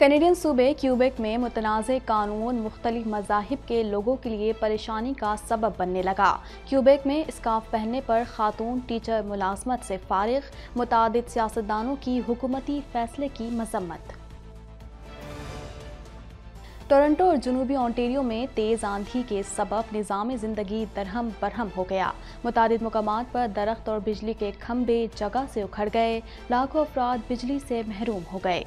Canadian सूबे Quebec में मुतनाज़ कानून मुख्तलि मजाहब के लोगों के लिए परेशानी का सबब बनने लगा क्यूबेक में स्काफ पहनने पर खातून टीचर मुलाजमत से फारग मुतद सियासतदानों की हुकूमती फैसले की मजम्मत टोरंटो और जनूबी ऑन्टेरियो में तेज़ आंधी के सबब निज़ाम ज़िंदगी दरहम बरहम हो गया मुतद मकाम पर दरख्त और बिजली के खम्भे जगह से उखड़ गए लाखों अफराद बिजली से महरूम हो गए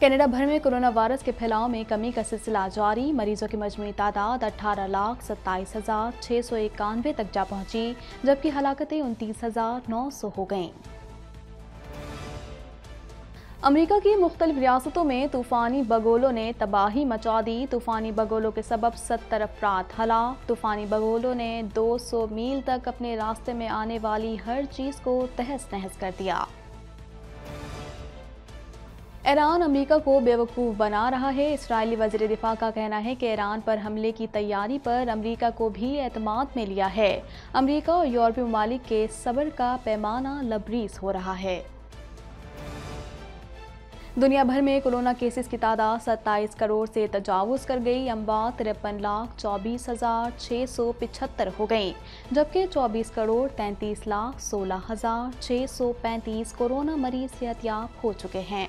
कनाडा भर में कोरोना वायरस के फैलाव में कमी का सिलसिला जारी मरीजों की मजमू तादाद अठारह लाख सत्ताईस हजार छह सौ इक्यानवे तक जा पहुंची जबकि हलाकतें उनतीस हजार नौ सौ हो गईं अमेरिका की मुख्तलिफ रियासतों में तूफ़ानी बगोलों ने तबाही मचा दी तूफ़ानी बगोलों के सबब सत्तर अफराद हला तूफ़ानी बगोलों ने 200 मील तक अपने रास्ते में आने वाली हर चीज़ को तहस नहस कर दिया ईरान अमेरिका को बेवकूफ़ बना रहा है इसराइली वजीर दिफा का कहना है कि ईरान पर हमले की तैयारी पर अमेरिका को भी एतमाद में लिया है अमेरिका और यूरोपीय ममालिक के सबर का पैमाना लबरीज हो रहा है दुनिया भर में कोरोना केसेस की तादाद सत्ताईस करोड़ से तजावज़ कर गई अम्बा तिरपन लाख चौबीस हज़ार छः सौ पिछहत्तर हो गई जबकि चौबीस करोड़ तैंतीस लाख सोलह हज़ार छः सौ पैंतीस कोरोना मरीज सेहतियाब हो चुके हैं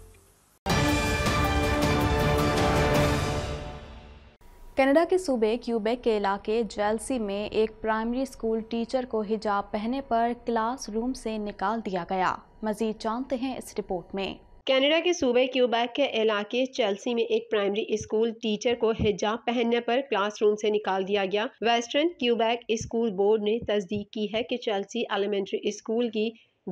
कनाडा के सूबे क्यूबेक के इलाके जेलसी में एक प्राइमरी स्कूल टीचर को हिजाब पहने पर क्लासरूम से निकाल दिया गया मजीद जानते हैं इस रिपोर्ट में कनाडा के सूबे क्यूबेक के इलाके चेल्सी में एक प्राइमरी स्कूल टीचर को हिजाब पहनने पर क्लासरूम से निकाल दिया गया वेस्टर्न क्यूबेक स्कूल बोर्ड ने तस्दीक की है कि चेल्सी एलिमेंट्री स्कूल की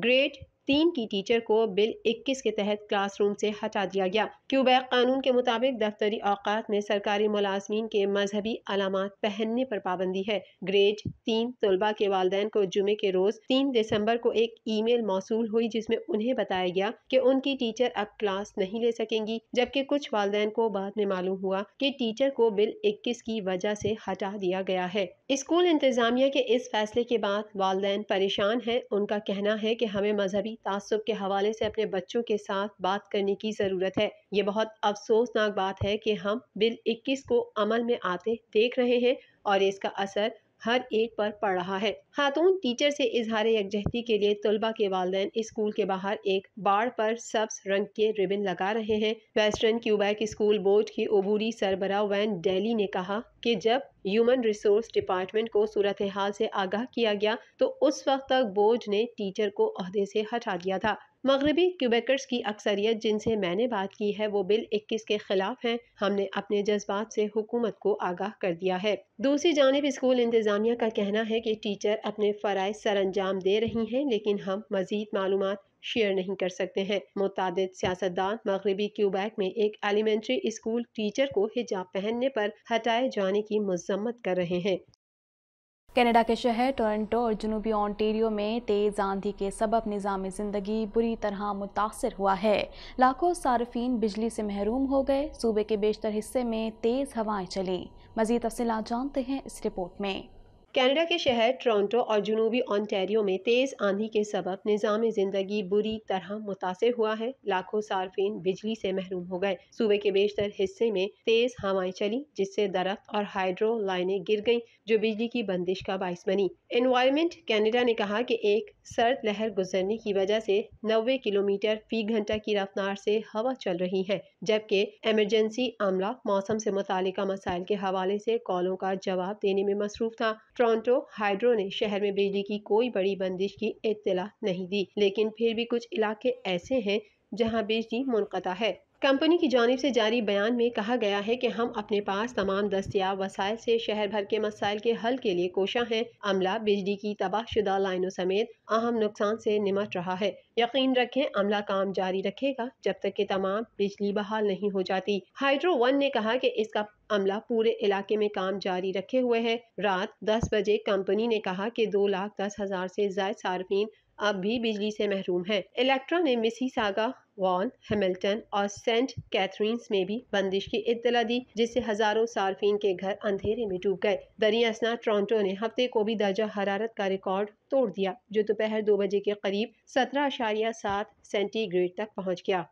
ग्रेड तीन की टीचर को बिल 21 के तहत क्लासरूम से हटा दिया गया क्यूबैक कानून के मुताबिक दफ्तरी औकात में सरकारी मुलाजमीन के मजहबी अलामत पहनने पर पाबंदी है ग्रेड तीन तलबा के वाले को जुमे के रोज तीन दिसम्बर को एक ई मेल मौसू हुई जिसमे उन्हें बताया गया की उनकी टीचर अब क्लास नहीं ले सकेंगी जबकि कुछ वाले को बाद में मालूम हुआ की टीचर को बिल इक्कीस की वजह से हटा दिया गया है स्कूल इंतजामिया के इस फैसले के बाद वालदे परेशान है उनका कहना है की हमें मजहबी तासब के हवाले से अपने बच्चों के साथ बात करने की ज़रूरत है ये बहुत अफसोसनाक बात है कि हम बिल इक्कीस को अमल में आते देख रहे हैं और इसका असर हर एक पर पड़ रहा है खातून टीचर से इजहार यकजहती के लिए तलबा के वाले स्कूल के बाहर एक बाढ़ पर सब्स रंग के रिबन लगा रहे हैं वेस्टर्न क्यूबैक स्कूल बोर्ड की अबूरी सरबरा वैन डेली ने कहा कि जब ह्यूमन रिसोर्स डिपार्टमेंट को सूरत हाल से आगाह किया गया तो उस वक्त तक बोर्ड ने टीचर को अहदे से हटा दिया था मगरबी क्यूबेकर्स की अक्सरियत जिनसे मैंने बात की है वो बिल इक्कीस के खिलाफ हैं हमने अपने जज्बात से हुकूमत को आगाह कर दिया है दूसरी जानब स्कूल इंतजामिया का कहना है कि टीचर अपने सर अंजाम दे रही हैं लेकिन हम मज़ीद मालूम शेयर नहीं कर सकते हैं मुतद सियासतदान मगरबी क्यूबैक में एक एलिमेंट्री स्कूल टीचर को हिजाब पहनने पर हटाए जाने की मजम्मत कर रहे हैं कनाडा के शहर टोरंटो और जनूबी ऑन्टेरियो में तेज़ आंधी के सबब निज़ाम ज़िंदगी बुरी तरह मुतासर हुआ है लाखों सार्फिन बिजली से महरूम हो गए सूबे के बेशतर हिस्से में तेज़ हवाएं चली मज़ीद तफसलत जानते हैं इस रिपोर्ट में कनाडा के शहर टोरंटो और जुनूबी ऑनटेरियो में तेज़ आंधी के सबब निज़ाम ज़िंदगी बुरी तरह मुतासर हुआ है लाखों सार्फिन बिजली से महरूम हो गए सूबे के बेशतर हिस्से में तेज़ हवाएं चली जिससे दरख्त और हाइड्रो लाइनें गिर गईं जो बिजली की बंदिश का बायस बनी एनवायरमेंट कनाडा ने कहा कि एक सर्द लहर गुजरने की वजह से 90 किलोमीटर फी घंटा की रफ्तार से हवा चल रही है जबकि इमरजेंसी अमला मौसम से मुतल मसाइल के हवाले से कॉलों का जवाब देने में मसरूफ था टोरंटो हाइड्रो ने शहर में बिजली की कोई बड़ी बंदिश की इतला नहीं दी लेकिन फिर भी कुछ इलाके ऐसे हैं जहाँ बिजली मुनता है कंपनी की जानब से जारी बयान में कहा गया है कि हम अपने पास तमाम दस्तियाब वसायल से शहर भर के मसाइल के हल के लिए कोशा हैं अमला बिजली की तबाहशुदा लाइनों समेत अहम नुकसान से निमट रहा है यकीन रखें अमला काम जारी रखेगा जब तक कि तमाम बिजली बहाल नहीं हो जाती हाइड्रो वन ने कहा कि इसका अमला पूरे इलाके में काम जारी रखे हुए है रात दस बजे कंपनी ने कहा कि दो लाख दस हजार ऐसी जायद सार्फिन अब भी बिजली से महरूम है इलेक्ट्रा ने मिसी सागा वॉन हेमिल्टन और सेंट कैथरीन्स में भी बंदिश की इतला दी जिससे हजारों सार्फिन के घर अंधेरे में डूब गए दरिया असना टोरंटो ने हफ्ते को भी दर्जा हरारत का रिकॉर्ड तोड़ दिया जो दोपहर दो बजे के करीब सत्रह अशारिया सात सेंटीग्रेड तक पहुँच गया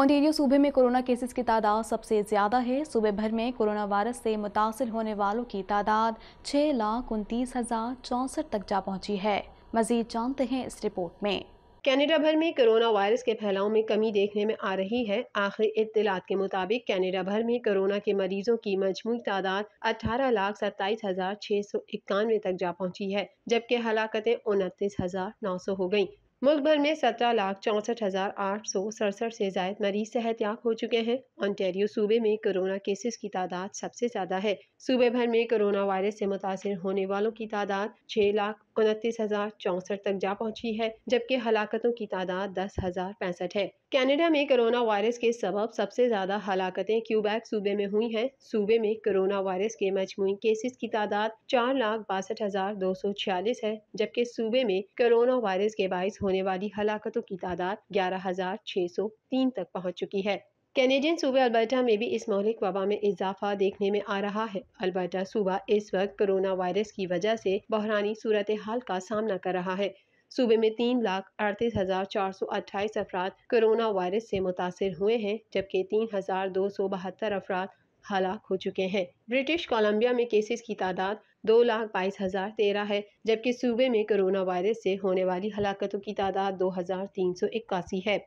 ओंटेरियो सूबे में कोरोना केसेस की तादाद सबसे ज़्यादा है सूबे भर में कोरोना वायरस से मुतासर होने वालों की तादाद छः लाख उनतीस हज़ार चौंसठ तक जा पहुंची है मजीद जानते हैं इस रिपोर्ट में कनाडा भर में कोरोना वायरस के फैलाव में कमी देखने में आ रही है आखिरी इतलात के मुताबिक कनाडा भर में कोरोना के मरीजों की मजमू तादाद अठारह लाख सत्ताईस हजार छह सौ इक्यानवे तक जा पहुंची है जबकि हलाकतें उनतीस हजार नौ सौ हो गयी मुल्क भर में सत्रह लाख चौंसठ हजार आठ सौ सड़सठ से जायद मरीज याब हो चुके हैं ऑनटेरियो सूबे में कोरोना केसेस की तादाद सबसे ज्यादा है सूबे भर में कोरोना वायरस से मुतासर होने वालों की तादाद छह लाख उनतीस हजार चौसठ तक जा पहुंची है जबकि हलाकतों की तादाद दस हजार पैंसठ है कनाडा में कोरोना वायरस के सबब सबसे ज्यादा हलाकतें क्यूबैक सूबे में हुई हैं सूबे में कोरोना वायरस के मजमू केसेस की तादाद चार लाख बासठ हजार दो सौ छियालीस है जबकि सूबे में कोरोना वायरस के बायस होने वाली हलाकतों की तादाद ग्यारह हजार छह सौ तीन तक पहुँच चुकी है कैनेडियन सूबे अल्बर्टा में भी इस मौलिक वबा में इजाफा देखने में आ रहा है अल्बर्टा सूबा इस वक्त कोरोना वायरस की वजह से बहरानी सूरत हाल का सामना कर रहा है सूबे में तीन लाख अड़तीस हजार चार सौ अट्ठाईस अफराद कोरोना वायरस से मुतासर हुए हैं जबकि तीन हजार दो सौ बहत्तर अफराद हलाक हो चुके हैं ब्रिटिश कोलम्बिया में केसेस की तादाद दो लाख बाईस हजार तेरह है जबकि सूबे में कोरोना वायरस से होने वाली हलाकतों की तादाद दो हजार तीन सौ इक्यासी है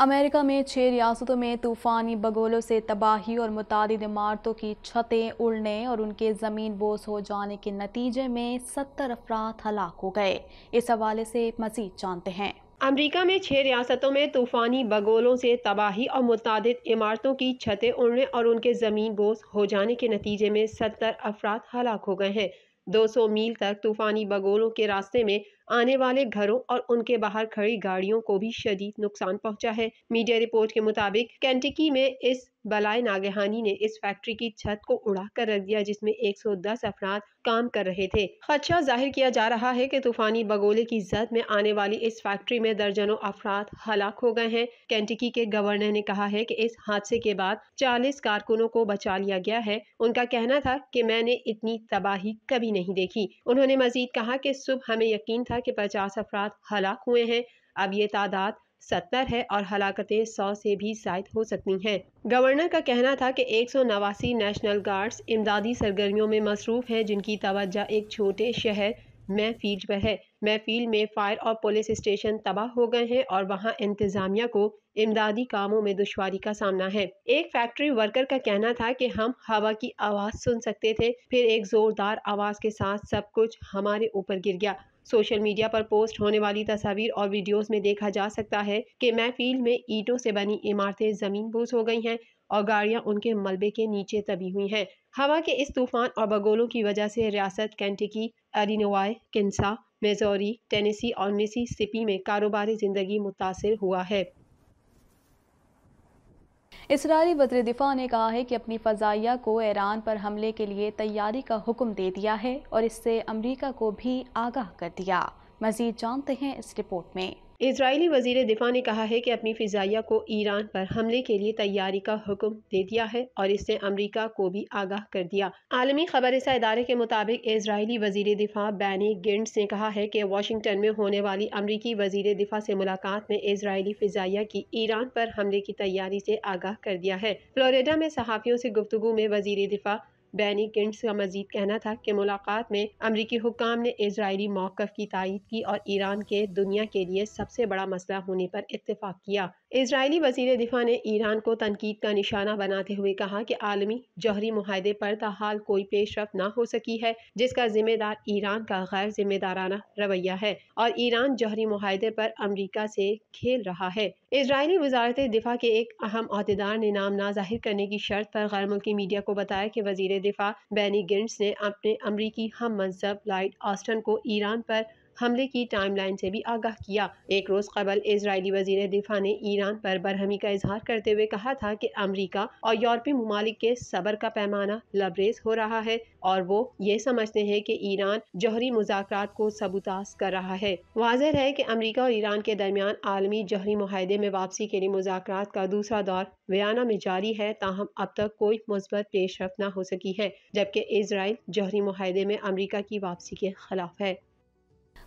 अमेरिका में छः रियासतों में तूफ़ानी बगोलों से तबाही और मुतद इमारतों की छतें उड़ने और उनके ज़मीन बोस हो जाने के नतीजे में सत्तर अफराद हलाक हो गए इस हवाले से मज़ीद जानते हैं अमेरिका में छह रियासतों में तूफ़ानी बगोलों से तबाही और मुतद इमारतों की छतें उड़ने और उनके ज़मीन बोस हो जाने के नतीजे में सत्तर अफराद हलाक हो गए हैं दो सौ मील तक तूफ़ानी बगोलों के रास्ते में आने वाले घरों और उनके बाहर खड़ी गाड़ियों को भी शदीद नुकसान पहुंचा है मीडिया रिपोर्ट के मुताबिक कैंटिकी में इस बलाय नागहानी ने इस फैक्ट्री की छत को उड़ा कर रख दिया जिसमें 110 अफराद काम कर रहे थे खदशा जाहिर किया जा रहा है कि तूफानी बगोले की जद में आने वाली इस फैक्ट्री में दर्जनों अफराद हलाक हो गए हैं कैंटिकी के गवर्नर ने कहा है कि इस हादसे के बाद 40 कारकुनों को बचा लिया गया है उनका कहना था कि मैंने इतनी तबाही कभी नहीं देखी उन्होंने मजीद कहा कि सुबह हमें यकीन था था कि पचास अफराद हलाक हुए हैं अब ये तादाद सत्तर है और हलाकतें सौ से भी जायद हो सकती हैं गवर्नर का कहना था कि एक सौ नवासी नेशनल गार्ड्स इमदादी सरगर्मियों में मसरूफ़ हैं जिनकी तवज्जा एक छोटे शहर महफील्ड पर है महफील में फायर और पुलिस स्टेशन तबाह हो गए हैं और वहां इंतजामिया को इमदादी कामों में दुशारी का सामना है एक फैक्ट्री वर्कर का कहना था कि हम हवा की आवाज़ सुन सकते थे फिर एक ज़ोरदार आवाज़ के साथ सब कुछ हमारे ऊपर गिर गया सोशल मीडिया पर पोस्ट होने वाली तस्वीर और वीडियोस में देखा जा सकता है कि महफिल में ईंटों से बनी इमारतें जमीन बूस हो गई हैं और गाड़ियां उनके मलबे के नीचे तबी हुई हैं हवा के इस तूफान और बगोलों की वजह से रियासत Kentucky Illinois Kansas Missouri Tennessee और सिपी में कारोबारी ज़िंदगी मुतासर हुआ है इसराइली वजर दिफा ने कहा है कि अपनी फ़जाइया को ईरान पर हमले के लिए तैयारी का हुक्म दे दिया है और इससे अमरीका को भी आगाह कर दिया मजीद जानते हैं इस रिपोर्ट में इसराइली वजीर दिफा ने कहा है कि अपनी फ़िज़ाइया को ईरान पर हमले के लिए तैयारी का हुक्म दे दिया है और इससे अमरीका को भी आगाह कर दिया आलमी खबर इदारे के मुताबिक इसराइली वजीर दिफा बैनी गेंट्स ने कहा है कि वाशिंगटन में होने वाली अमरीकी वजीर दिफा से मुलाकात में इसराइली फ़िज़ाइया की ईरान पर हमले की तैयारी से आगाह कर दिया है फ्लोरिडा में सहाफ़ियों से गुफ्तु में वजीर दिफा बैनी किंट्स का मजीद कहना था कि मुलाकात में अमरीकी हुकाम ने इसराइली मौक़ की तायद की और ईरान के दुनिया के लिए सबसे बड़ा मसला होने पर इतफाक़ किया इसराइली वजीर दिफा ने ईरान को तनकीद का निशाना बनाते हुए कहा कि आलमी जहरी माहे पर तहाल कोई पेशरफ ना हो सकी है जिसका जिम्मेदार ईरान का गैर जिम्मेदाराना रवैया है और ईरान जहरी माहे पर अमरीका से खेल रहा है इसराइली वजारत दिफा के एक अहम अहदेदार ने नाम ना जाहिर करने की शर्त पर गैर मुल्की मीडिया को बताया कि वजीर दिफा बैनी गिंट्स ने अपने अमरीकी हम मनसब लाइट ऑस्टन को ईरान पर हमले की टाइमलाइन से भी आगाह किया एक रोज कबल इसराइली वजीर दिफा ने ईरान पर बरहमी का इजहार करते हुए कहा था कि अमरीका और यूरोपीय ममालिक के सबर का पैमाना लबरेज हो रहा है और वो ये समझते हैं कि ईरान जौहरी मुजाकर को सबूतास कर रहा है वाजह है कि अमरीका और ईरान के दरमियान आलमी जौहरी माहदे में वापसी के लिए मुजाकर का दूसरा दौर वियाना में जारी है ताहम अब तक कोई मुस्बत पेशरफ न हो सकी है जबकि इसराइल जौहरी माहदे में अमरीका की वापसी के खिलाफ है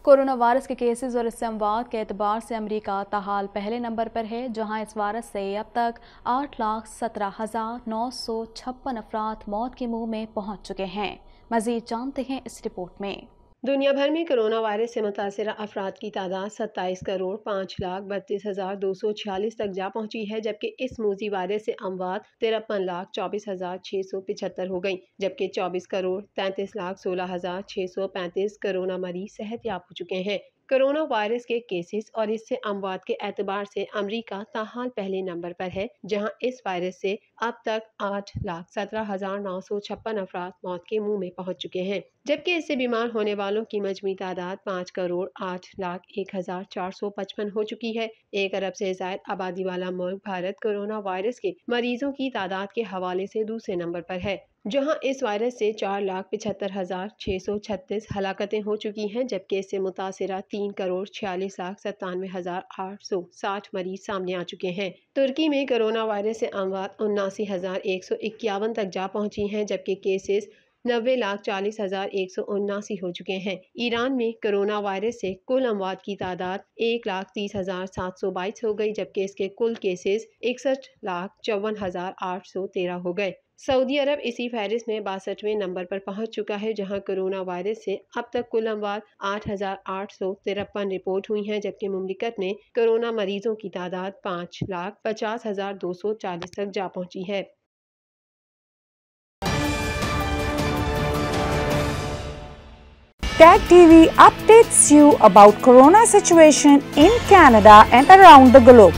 कोरोना वायरस के केसेस और इस अमवात के अतबार से अमरीका तहाल पहले नंबर पर है जहाँ इस वायरस से अब तक आठ लाख सत्रह हज़ार नौ सौ छप्पन अफराद मौत के मुँह में पहुँच चुके हैं मज़ीद जानते हैं इस रिपोर्ट में दुनिया भर में कोरोना वायरस से मुतासर अफराद की तादाद सत्ताईस करोड़ पाँच लाख बत्तीस हज़ार दो सौ छियालीस तक जा पहुंची है जबकि इस मोजी वायरस से अमवात तिरपन लाख चौबीस हज़ार छः सौ पिछहत्तर हो गई जबकि चौबीस करोड़ तैंतीस लाख सोलह हज़ार छः सौ पैंतीस कोरोना मरीज सेहत याब हो चुके हैं कोरोना वायरस के केसेस और इससे अमवात के एतबार से अमरीका ताहाल पहले नंबर पर है जहां इस वायरस से अब तक आठ लाख सत्रह हजार नौ सौ छप्पन अफराद मौत के मुंह में पहुंच चुके हैं जबकि इससे बीमार होने वालों की मजमू तादाद पाँच करोड़ आठ लाख एक हजार चार सौ पचपन हो चुकी है एक अरब से जायद आबादी वाला मुल्क भारत कोरोना वायरस के मरीजों की तादाद के हवाले से दूसरे नंबर पर है जहां इस वायरस से चार लाख पिछहत्तर हज़ार छः सौ छत्तीस हलाकतें हो चुकी हैं जबकि इससे मुतासरा तीन करोड़ छियालीस लाख सत्तानवे हज़ार आठ सौ साठ मरीज सामने आ चुके हैं तुर्की में कोरोना वायरस से अमवात उन्नासी हज़ार एक सौ इक्यावन तक जा पहुंची हैं जबकि केसेस नबे लाख चालीस हज़ार एक सौ उन्नासी हो चुके हैं ईरान में कोरोना वायरस से कुल अमवात की तादाद एक लाख तीस हज़ार सात सौ बाईस हो गई जबकि इसके कुल केसेस इकसठ लाख चौवन हज़ार आठ सौ तेरह हो गए सऊदी अरब इसी फहरिस्त में बासठवें नंबर पर पहुंच चुका है जहां कोरोना वायरस से अब तक कुल अमवात आठ रिपोर्ट हुई हैं जबकि ममलिकत में कोरोना मरीजों की तादाद पाँच लाख पचास हजार दो सौ चालीस तक जा पहुंची है Tag TV updates you about corona situation in Canada and around the globe.